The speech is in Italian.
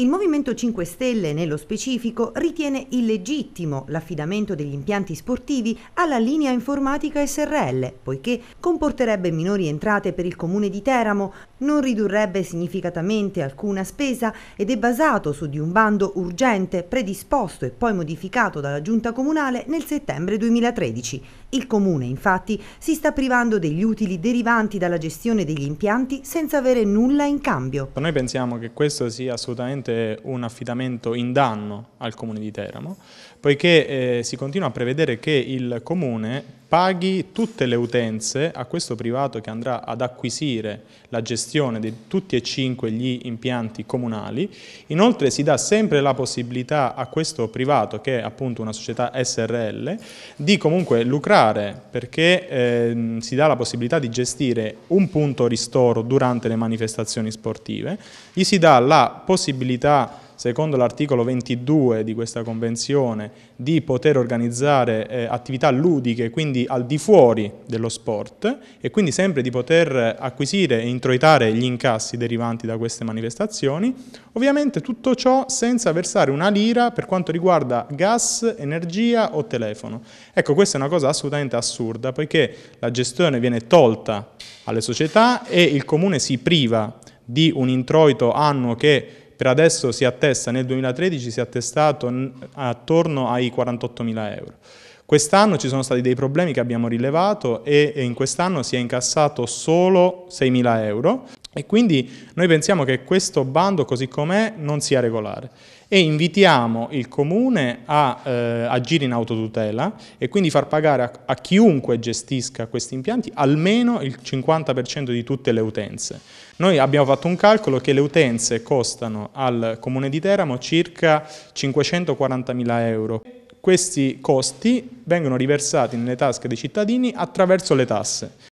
Il Movimento 5 Stelle, nello specifico, ritiene illegittimo l'affidamento degli impianti sportivi alla linea informatica SRL, poiché comporterebbe minori entrate per il comune di Teramo, non ridurrebbe significatamente alcuna spesa ed è basato su di un bando urgente predisposto e poi modificato dalla Giunta Comunale nel settembre 2013. Il comune, infatti, si sta privando degli utili derivanti dalla gestione degli impianti senza avere nulla in cambio. Noi pensiamo che questo sia assolutamente sicuramente un affidamento in danno al Comune di Teramo, poiché eh, si continua a prevedere che il Comune paghi tutte le utenze a questo privato che andrà ad acquisire la gestione di tutti e cinque gli impianti comunali. Inoltre si dà sempre la possibilità a questo privato, che è appunto una società SRL, di comunque lucrare perché eh, si dà la possibilità di gestire un punto ristoro durante le manifestazioni sportive, gli si dà la possibilità secondo l'articolo 22 di questa convenzione, di poter organizzare eh, attività ludiche, quindi al di fuori dello sport e quindi sempre di poter acquisire e introitare gli incassi derivanti da queste manifestazioni. Ovviamente tutto ciò senza versare una lira per quanto riguarda gas, energia o telefono. Ecco, questa è una cosa assolutamente assurda poiché la gestione viene tolta alle società e il comune si priva di un introito annuo che per adesso si attesta, nel 2013 si è attestato attorno ai 48.000 euro. Quest'anno ci sono stati dei problemi che abbiamo rilevato e in quest'anno si è incassato solo 6.000 euro e quindi noi pensiamo che questo bando così com'è non sia regolare e invitiamo il comune a eh, agire in autotutela e quindi far pagare a, a chiunque gestisca questi impianti almeno il 50% di tutte le utenze. Noi abbiamo fatto un calcolo che le utenze costano al comune di Teramo circa 540.000 euro. Questi costi vengono riversati nelle tasche dei cittadini attraverso le tasse.